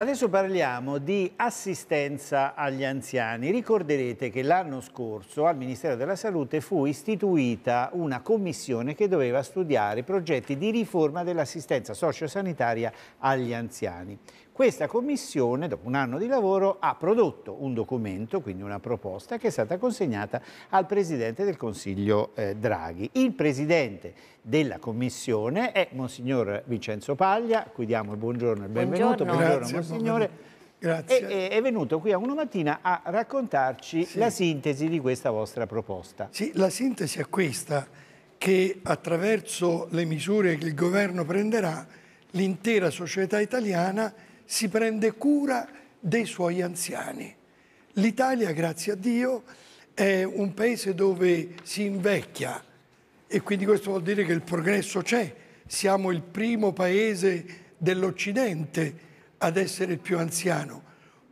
Adesso parliamo di assistenza agli anziani. Ricorderete che l'anno scorso al Ministero della Salute fu istituita una commissione che doveva studiare progetti di riforma dell'assistenza sociosanitaria agli anziani. Questa commissione, dopo un anno di lavoro, ha prodotto un documento, quindi una proposta, che è stata consegnata al Presidente del Consiglio eh, Draghi. Il Presidente della Commissione è Monsignor Vincenzo Paglia, cui diamo il buongiorno e il benvenuto. Buongiorno, buongiorno Monsignore. Grazie. E, è venuto qui a una mattina a raccontarci sì. la sintesi di questa vostra proposta. Sì, la sintesi è questa, che attraverso le misure che il governo prenderà, l'intera società italiana si prende cura dei suoi anziani. L'Italia, grazie a Dio, è un paese dove si invecchia e quindi questo vuol dire che il progresso c'è. Siamo il primo paese dell'Occidente ad essere il più anziano.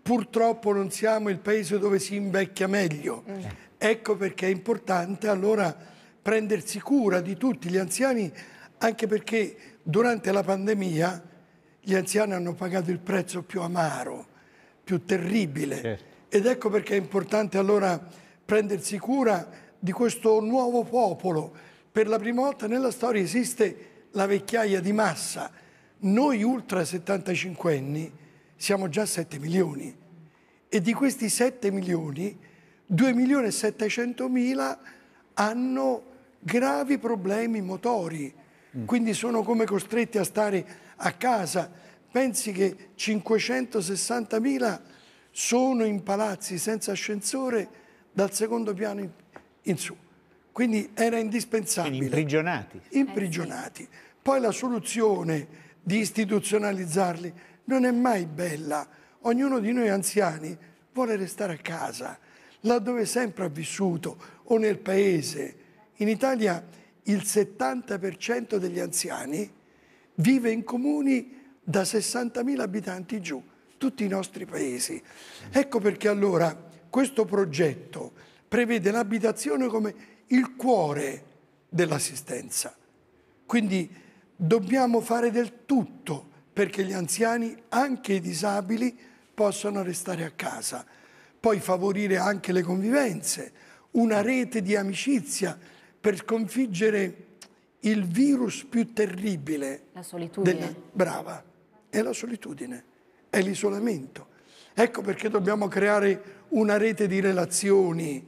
Purtroppo non siamo il paese dove si invecchia meglio. Eh. Ecco perché è importante allora prendersi cura di tutti gli anziani, anche perché durante la pandemia gli anziani hanno pagato il prezzo più amaro, più terribile. Certo. Ed ecco perché è importante allora prendersi cura di questo nuovo popolo. Per la prima volta nella storia esiste la vecchiaia di massa. Noi ultra 75 anni siamo già 7 milioni e di questi 7 milioni 2 milioni e 700 mila hanno gravi problemi motori Mm. quindi sono come costretti a stare a casa. Pensi che 560.000 sono in palazzi senza ascensore dal secondo piano in, in su. Quindi era indispensabile. Quindi imprigionati. Imprigionati. Eh, sì. Poi la soluzione di istituzionalizzarli non è mai bella. Ognuno di noi anziani vuole restare a casa, laddove sempre ha vissuto o nel paese. In Italia il 70% degli anziani vive in comuni da 60.000 abitanti giù, tutti i nostri paesi. Ecco perché allora questo progetto prevede l'abitazione come il cuore dell'assistenza. Quindi dobbiamo fare del tutto perché gli anziani, anche i disabili, possano restare a casa. Poi favorire anche le convivenze, una rete di amicizia per sconfiggere il virus più terribile. La solitudine. Della, brava, è la solitudine, è l'isolamento. Ecco perché dobbiamo creare una rete di relazioni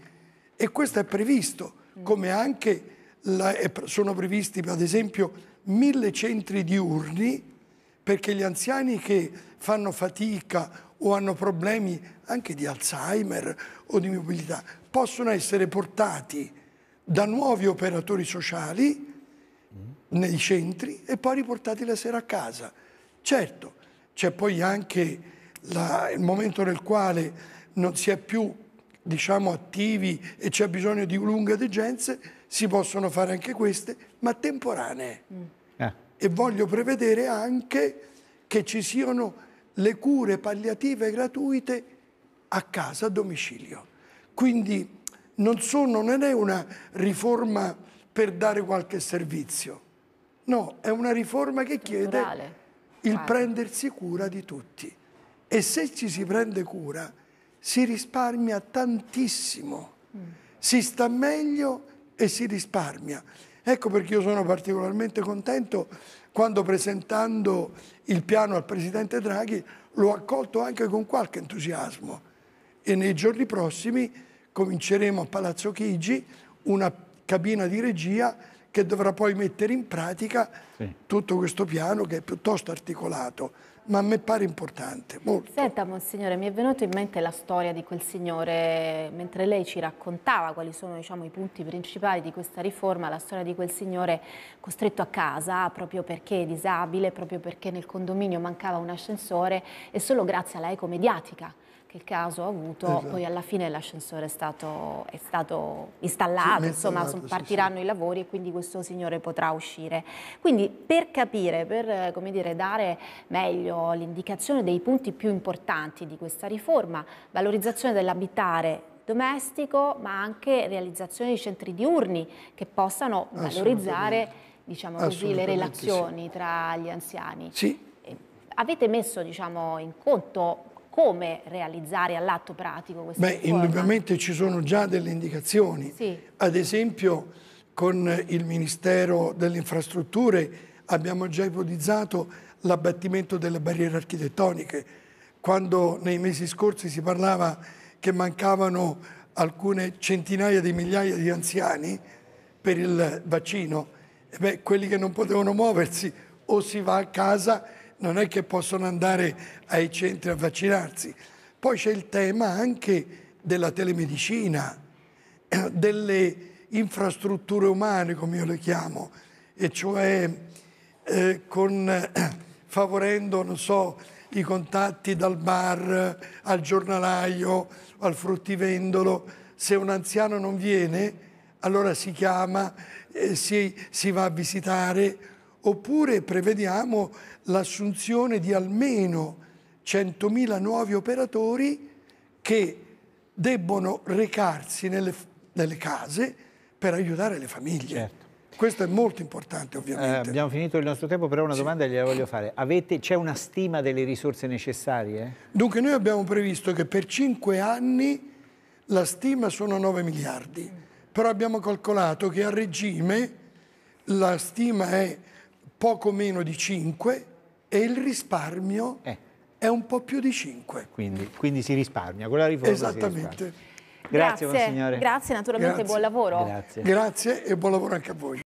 e questo è previsto, mm. come anche la, sono previsti ad esempio mille centri diurni perché gli anziani che fanno fatica o hanno problemi anche di Alzheimer o di mobilità possono essere portati da nuovi operatori sociali nei centri e poi riportati la sera a casa. Certo, c'è poi anche la, il momento nel quale non si è più diciamo, attivi e c'è bisogno di lunghe degenze, si possono fare anche queste, ma temporanee. Mm. Eh. E voglio prevedere anche che ci siano le cure palliative gratuite a casa, a domicilio. Quindi non, sono, non è una riforma per dare qualche servizio, no, è una riforma che chiede il vale. prendersi cura di tutti. E se ci si prende cura si risparmia tantissimo, mm. si sta meglio e si risparmia. Ecco perché io sono particolarmente contento quando presentando il piano al Presidente Draghi l'ho accolto anche con qualche entusiasmo e nei giorni prossimi cominceremo a Palazzo Chigi una cabina di regia che dovrà poi mettere in pratica sì. tutto questo piano che è piuttosto articolato, ma a me pare importante. Molto. Senta, Monsignore, mi è venuta in mente la storia di quel signore, mentre lei ci raccontava quali sono diciamo, i punti principali di questa riforma, la storia di quel signore costretto a casa proprio perché è disabile, proprio perché nel condominio mancava un ascensore e solo grazie alla eco mediatica che il caso ha avuto, esatto. poi alla fine l'ascensore è stato, è stato installato, sì, insomma installato, partiranno sì, i lavori e quindi questo signore potrà uscire. Quindi per capire, per dire, dare meglio l'indicazione dei punti più importanti di questa riforma, valorizzazione dell'abitare domestico, ma anche realizzazione di centri diurni che possano valorizzare diciamo così, le relazioni sì. tra gli anziani. Sì. Avete messo diciamo, in conto come realizzare all'atto pratico questa Beh, riforma? indubbiamente ci sono già delle indicazioni. Sì. Ad esempio con il Ministero delle Infrastrutture abbiamo già ipotizzato l'abbattimento delle barriere architettoniche. Quando nei mesi scorsi si parlava che mancavano alcune centinaia di migliaia di anziani per il vaccino, beh, quelli che non potevano muoversi o si va a casa non è che possono andare ai centri a vaccinarsi. Poi c'è il tema anche della telemedicina, delle infrastrutture umane, come io le chiamo, e cioè eh, con, eh, favorendo so, i contatti dal bar al giornalaio, al fruttivendolo. Se un anziano non viene, allora si chiama, eh, si, si va a visitare oppure prevediamo l'assunzione di almeno 100.000 nuovi operatori che debbono recarsi nelle, nelle case per aiutare le famiglie. Certo. Questo è molto importante eh, ovviamente. Eh, abbiamo finito il nostro tempo, però una sì. domanda gliela voglio fare. c'è una stima delle risorse necessarie? Dunque noi abbiamo previsto che per cinque anni la stima sono 9 miliardi, però abbiamo calcolato che a regime la stima è poco meno di 5 e il risparmio eh. è un po' più di 5. Quindi, quindi si risparmia, con la riforma Esattamente. Grazie, grazie, grazie naturalmente grazie. buon lavoro. Grazie. grazie e buon lavoro anche a voi.